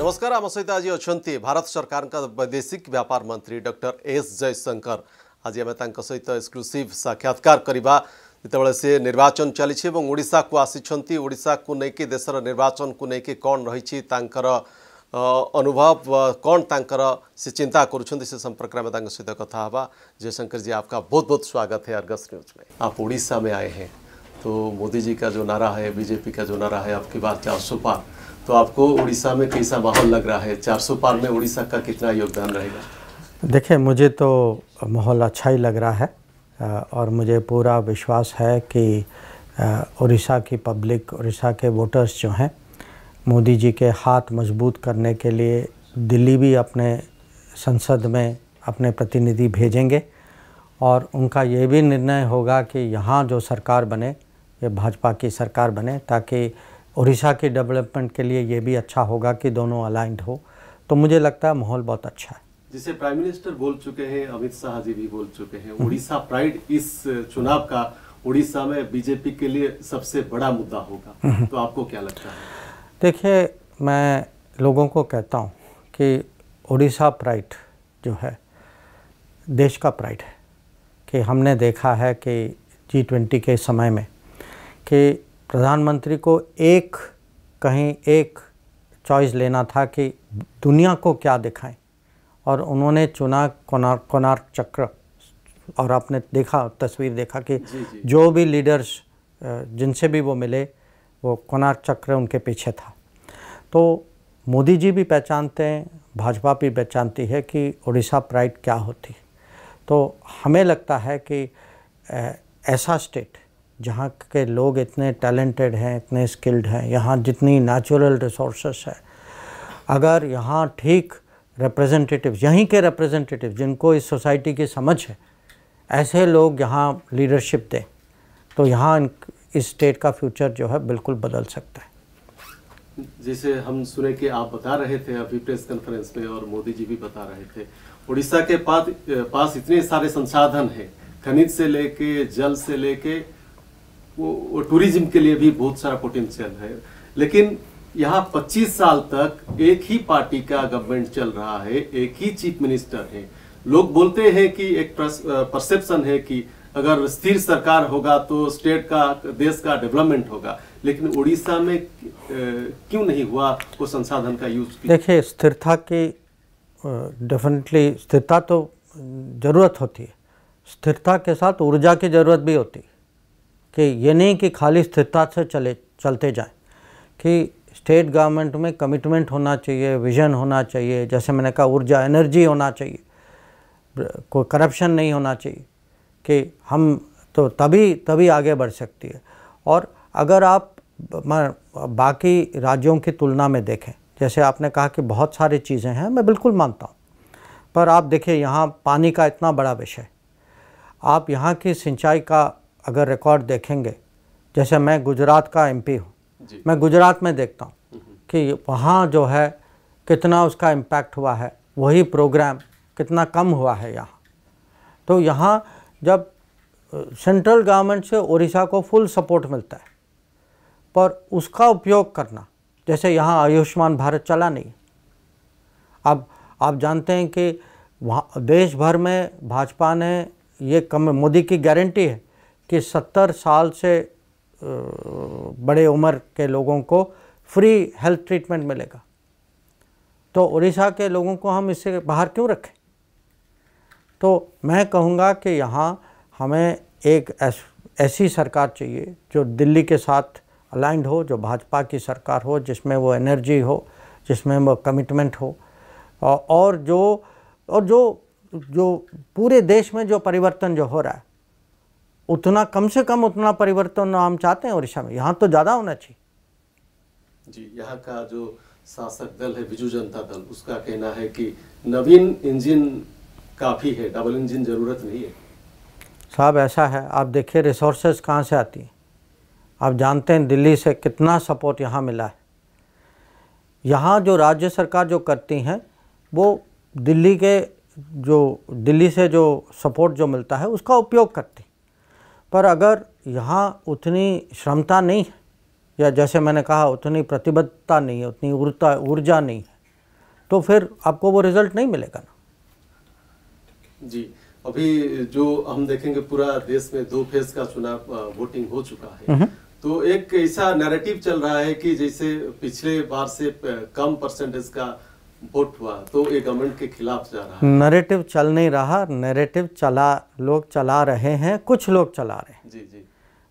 नमस्कार आम सहित आज अच्छा भारत सरकार का वैदेशिक व्यापार मंत्री डॉक्टर एस जयशंकर आज आम सहित एक्सक्लूसीव साक्षात्कार करवा जितेबाला सी निर्वाचन चली ओडा को आसी ओडा को लेकिन देशर निर्वाचन को लेकिन कौन रही अनुभव कौन तर से चिंता करुँच से संपर्क में सहित कथा हाँ जयशंकर जी आपका बहुत बहुत स्वागत है अर्गस न्यूज में आप ओडा में आए हैं तो मोदी जी का जो नारा है बीजेपी का जो नारा है आपकी बात चाहे सुपा तो आपको उड़ीसा में कैसा माहौल लग रहा है सौ पार में उड़ीसा का कितना योगदान रहेगा देखिए मुझे तो माहौल अच्छा ही लग रहा है और मुझे पूरा विश्वास है कि उड़ीसा की पब्लिक उड़ीसा के वोटर्स जो हैं मोदी जी के हाथ मजबूत करने के लिए दिल्ली भी अपने संसद में अपने प्रतिनिधि भेजेंगे और उनका ये भी निर्णय होगा कि यहाँ जो सरकार बने ये भाजपा की सरकार बने ताकि उड़ीसा की डेवलपमेंट के लिए ये भी अच्छा होगा कि दोनों अलाइंट हो तो मुझे लगता है माहौल बहुत अच्छा है जिसे प्राइम मिनिस्टर बोल चुके हैं अमित शाह जी भी बोल चुके हैं उड़ीसा हम्म। प्राइड इस चुनाव का उड़ीसा में बीजेपी के लिए सबसे बड़ा मुद्दा होगा हम्म। तो आपको क्या लगता है देखिए मैं लोगों को कहता हूँ कि उड़ीसा प्राइड जो है देश का प्राइड है कि हमने देखा है कि जी ट्वेंटी के समय में कि प्रधानमंत्री को एक कहीं एक चॉइस लेना था कि दुनिया को क्या दिखाएं और उन्होंने चुना कोनार कोनार्क चक्र और आपने देखा तस्वीर देखा कि जी जी। जो भी लीडर्स जिनसे भी वो मिले वो कोनार्क चक्र उनके पीछे था तो मोदी जी भी पहचानते हैं भाजपा भी पहचानती है कि उड़ीसा प्राइड क्या होती तो हमें लगता है कि ऐसा स्टेट जहाँ के लोग इतने टैलेंटेड हैं इतने स्किल्ड हैं यहाँ जितनी नेचुरल रिसोर्स है अगर यहाँ ठीक रिप्रेजेंटेटिव यहीं के रिप्रेजेंटेटिव जिनको इस सोसाइटी की समझ है ऐसे लोग यहाँ लीडरशिप दें तो यहाँ इस स्टेट का फ्यूचर जो है बिल्कुल बदल सकता है जैसे हम सुने कि आप बता रहे थे अभी प्रेस कॉन्फ्रेंस में और मोदी जी भी बता रहे थे उड़ीसा के पास पास इतने सारे संसाधन हैं खनिज से लेके जल से लेके वो, वो टूरिज्म के लिए भी बहुत सारा पोटेंशियल है लेकिन यहाँ 25 साल तक एक ही पार्टी का गवर्नमेंट चल रहा है एक ही चीफ मिनिस्टर है लोग बोलते हैं कि एक परसेप्शन है कि अगर स्थिर सरकार होगा तो स्टेट का देश का डेवलपमेंट होगा लेकिन उड़ीसा में क्यों नहीं हुआ वो संसाधन का यूज देखिए स्थिरता की डेफिनेटली स्थिरता तो ज़रूरत होती है स्थिरता के साथ ऊर्जा की ज़रूरत भी होती है कि ये नहीं कि खाली स्थिरता से चले चलते जाए कि स्टेट गवर्नमेंट में कमिटमेंट होना चाहिए विजन होना चाहिए जैसे मैंने कहा ऊर्जा एनर्जी होना चाहिए कोई करप्शन नहीं होना चाहिए कि हम तो तभी तभी आगे बढ़ सकती है और अगर आप बाकी राज्यों की तुलना में देखें जैसे आपने कहा कि बहुत सारी चीज़ें हैं मैं बिल्कुल मानता हूँ पर आप देखिए यहाँ पानी का इतना बड़ा विषय आप यहाँ की सिंचाई का अगर रिकॉर्ड देखेंगे जैसे मैं गुजरात का एमपी हूँ मैं गुजरात में देखता हूँ हम्म, हम्म। कि वहाँ जो है कितना उसका इम्पैक्ट हुआ है वही प्रोग्राम कितना कम हुआ है यहाँ तो यहाँ जब सेंट्रल गवर्नमेंट से उड़ीसा को फुल सपोर्ट मिलता है पर उसका उपयोग करना जैसे यहाँ आयुष्मान भारत चला नहीं अब आप जानते हैं कि वहाँ देश भर में भाजपा ने ये कम मोदी की गारंटी है कि सत्तर साल से बड़े उम्र के लोगों को फ्री हेल्थ ट्रीटमेंट मिलेगा तो उड़ीसा के लोगों को हम इससे बाहर क्यों रखें तो मैं कहूँगा कि यहाँ हमें एक ऐसी सरकार चाहिए जो दिल्ली के साथ अलाइंड हो जो भाजपा की सरकार हो जिसमें वो एनर्जी हो जिसमें वो कमिटमेंट हो और जो और जो जो पूरे देश में जो परिवर्तन जो हो रहा है उतना कम से कम उतना परिवर्तन हम चाहते हैं उड़ीसा में यहाँ तो ज़्यादा होना चाहिए जी यहाँ का जो शासक दल है बिजू जनता दल उसका कहना है कि नवीन इंजन काफ़ी है डबल इंजन ज़रूरत नहीं है साहब ऐसा है आप देखिए रिसोर्सेज कहाँ से आती हैं आप जानते हैं दिल्ली से कितना सपोर्ट यहाँ मिला है यहाँ जो राज्य सरकार जो करती हैं वो दिल्ली के जो दिल्ली से जो सपोर्ट जो मिलता है उसका उपयोग करती पर अगर यहाँ उतनी क्षमता नहीं है या जैसे मैंने कहा उतनी प्रतिबद्धता नहीं है उतनी ऊर्जा ऊर्जा नहीं है तो फिर आपको वो रिजल्ट नहीं मिलेगा ना जी अभी जो हम देखेंगे पूरा देश में दो फेज का चुनाव वोटिंग हो चुका है हम्म। तो एक ऐसा नैरेटिव चल रहा है कि जैसे पिछले बार से कम परसेंटेज का वोट हुआ तो ये गवर्नमेंट के खिलाफ जा रहा है नरेटिव चल नहीं रहा नरेटिव चला लोग चला रहे हैं कुछ लोग चला रहे हैं जी जी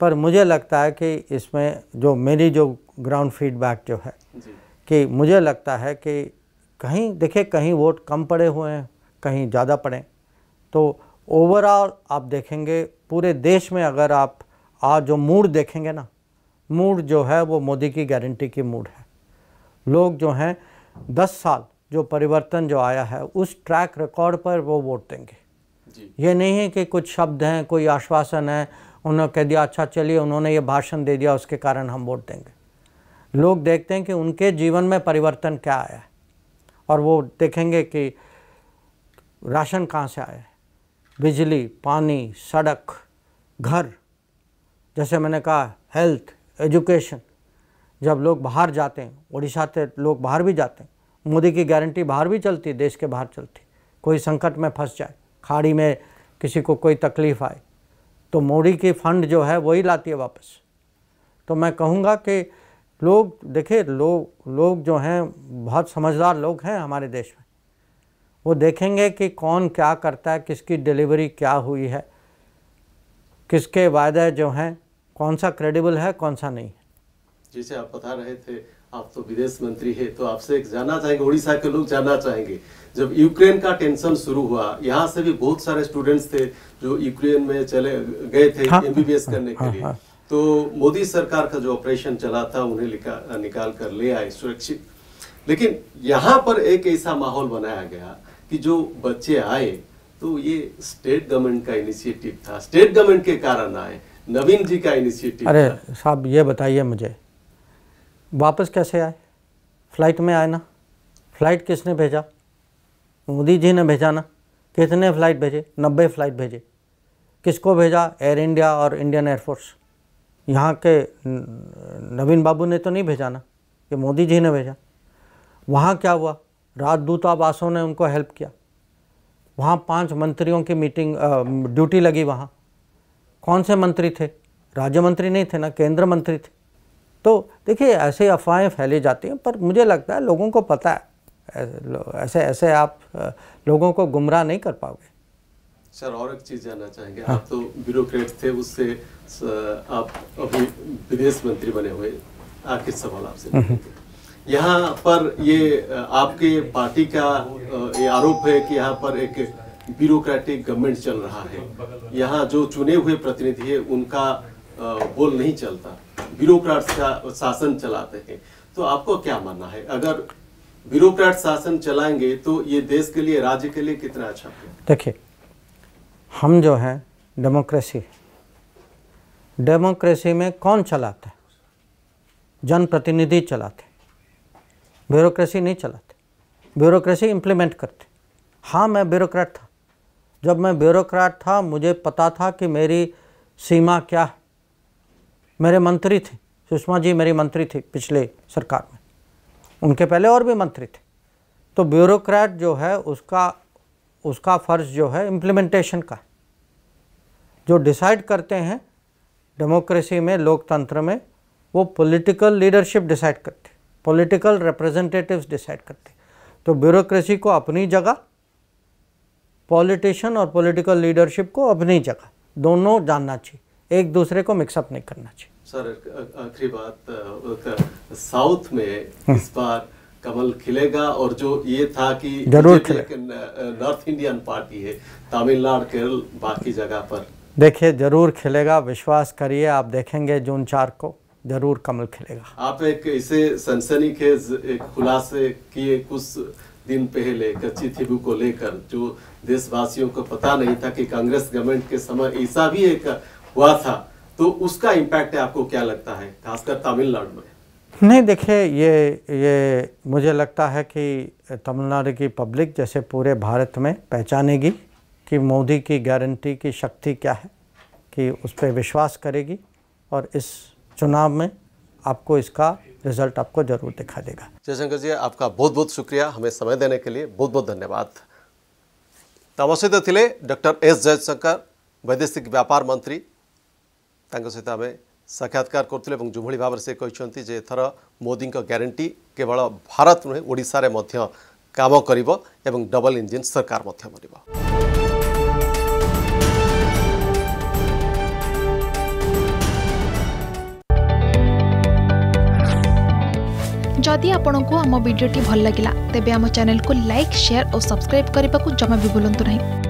पर मुझे लगता है कि इसमें जो मेरी जो ग्राउंड फीडबैक जो है कि मुझे लगता है कि कहीं देखिए कहीं वोट कम पड़े हुए हैं कहीं ज़्यादा पड़े तो ओवरऑल आप देखेंगे पूरे देश में अगर आप आज जो मूड देखेंगे ना मूड जो है वो मोदी की गारंटी की मूड है लोग जो हैं दस साल जो परिवर्तन जो आया है उस ट्रैक रिकॉर्ड पर वो वोट देंगे ये नहीं है कि कुछ शब्द हैं कोई आश्वासन है उन्होंने कह दिया अच्छा चलिए उन्होंने ये भाषण दे दिया उसके कारण हम वोट देंगे लोग देखते हैं कि उनके जीवन में परिवर्तन क्या आया है और वो देखेंगे कि राशन कहाँ से आया बिजली पानी सड़क घर जैसे मैंने कहा हेल्थ एजुकेशन जब लोग बाहर जाते हैं उड़ीसा से लोग बाहर भी जाते हैं मोदी की गारंटी बाहर भी चलती देश के बाहर चलती कोई संकट में फंस जाए खाड़ी में किसी को कोई तकलीफ आए तो मोदी की फंड जो है वही लाती है वापस तो मैं कहूँगा कि लोग देखे लोग लोग जो हैं बहुत समझदार लोग हैं हमारे देश में वो देखेंगे कि कौन क्या करता है किसकी डिलीवरी क्या हुई है किसके वायदे जो हैं कौन सा क्रेडिबल है कौन सा नहीं है जैसे आप बता रहे थे आप तो विदेश मंत्री है तो आपसे एक जानना चाहेंगे उड़ीसा के लोग जानना चाहेंगे जब यूक्रेन का टेंशन शुरू हुआ यहाँ से भी बहुत सारे स्टूडेंट्स थे जो यूक्रेन में चले गए थे एमबीबीएस हाँ। करने के हाँ, लिए हाँ। तो मोदी सरकार का जो ऑपरेशन चला था उन्हें निकाल कर ले आए सुरक्षित लेकिन यहाँ पर एक ऐसा माहौल बनाया गया कि जो बच्चे आए तो ये स्टेट गवर्नमेंट का इनिशिएटिव था स्टेट गवर्नमेंट के कारण आए नवीन जी का इनिशिएटिव अरे साहब ये बताइए मुझे वापस कैसे आए फ्लाइट में आए ना फ्लाइट किसने भेजा मोदी जी ने भेजा ना कितने फ्लाइट भेजे नब्बे फ्लाइट भेजे किसको भेजा एयर इंडिया और इंडियन एयरफोर्स यहाँ के नवीन बाबू ने तो नहीं भेजा ना ये मोदी जी ने भेजा वहाँ क्या हुआ रात राजदूतावासों ने उनको हेल्प किया वहाँ पांच मंत्रियों की मीटिंग ड्यूटी लगी वहाँ कौन से मंत्री थे राज्य मंत्री नहीं थे ना केंद्र मंत्री थे तो देखिए ऐसे अफवाहें फैली जाती हैं पर मुझे लगता है लोगों को पता है ऐसे ऐसे आप लोगों को गुमराह नहीं कर पाओगे सर और एक चीज जानना चाहेंगे हाँ। आप तो ब्यूरोक्रेट थे उससे आप अभी विदेश मंत्री बने हुए आखिर सवाल आपसे हम्म, हम्म। यहाँ पर ये आपके पार्टी का ये आरोप है कि यहाँ पर एक ब्यूरोक्रेटिक गवर्नमेंट चल रहा है यहाँ जो चुने हुए प्रतिनिधि है उनका बोल नहीं चलता ब्यूरोक्राट शासन चलाते हैं तो आपको क्या मानना है अगर ब्यूरोक्रेट शासन चलाएंगे तो ये देश के लिए राज्य के लिए कितना अच्छा देखिए हम जो है डेमोक्रेसी डेमोक्रेसी में कौन चलाता है जनप्रतिनिधि चलाते ब्यूरोक्रेसी नहीं चलाते ब्यूरोक्रेसी इम्प्लीमेंट करते हाँ मैं ब्यूरोक्रेट था जब मैं ब्यूरोक्रेट था मुझे पता था कि मेरी सीमा क्या है मेरे मंत्री थे सुषमा जी मेरी मंत्री थी पिछले सरकार में उनके पहले और भी मंत्री थे तो ब्यूरोक्रेट जो है उसका उसका फ़र्ज जो है इम्प्लीमेंटेशन का जो डिसाइड करते हैं डेमोक्रेसी में लोकतंत्र में वो पॉलिटिकल लीडरशिप डिसाइड करते पॉलिटिकल रिप्रेजेंटेटिव्स डिसाइड करते तो ब्यूरोक्रेसी को अपनी जगह पॉलिटिशियन और पॉलिटिकल लीडरशिप को अपनी जगह दोनों जानना चाहिए एक दूसरे को मिक्सअप नहीं करना चाहिए सर आखिरी बात साउथ में हम्म। इस बार कमल खिलेगा और जो ये था कि जरूर नॉर्थ इंडियन पार्टी है तमिलनाडु केरल बाकी जगह पर देखिए जरूर खिलेगा विश्वास करिए आप देखेंगे जून चार को जरूर कमल खिलेगा आप एक इसे सनसनी के खुलासे किए कुछ दिन पहले कच्ची थिबू को लेकर जो देशवासियों को पता नहीं था कि कांग्रेस गवर्नमेंट के समय ऐसा भी एक हुआ था तो उसका इम्पैक्ट आपको क्या लगता है खासकर तमिलनाडु में नहीं देखिए ये ये मुझे लगता है कि तमिलनाडु की पब्लिक जैसे पूरे भारत में पहचानेगी कि मोदी की गारंटी की शक्ति क्या है कि उस पर विश्वास करेगी और इस चुनाव में आपको इसका रिजल्ट आपको ज़रूर दिखा देगा जयशंकर जी आपका बहुत बहुत शुक्रिया हमें समय देने के लिए बहुत बहुत धन्यवाद नमस्ते थे डॉक्टर एस जयशंकर वैदेशिक व्यापार मंत्री सहित आम साक्षात्कार करूँ और जो भाव से कहते जे एथर मोदी ग्यारंटी केवल भारत नुहे ओडार कम कर डबल इंजिन सरकार बन जदि आपण को आम भिडी भल लगा तेब आम चेल्क लाइक सेयार और सब्सक्राइब करने को जमा भी बुलां नहीं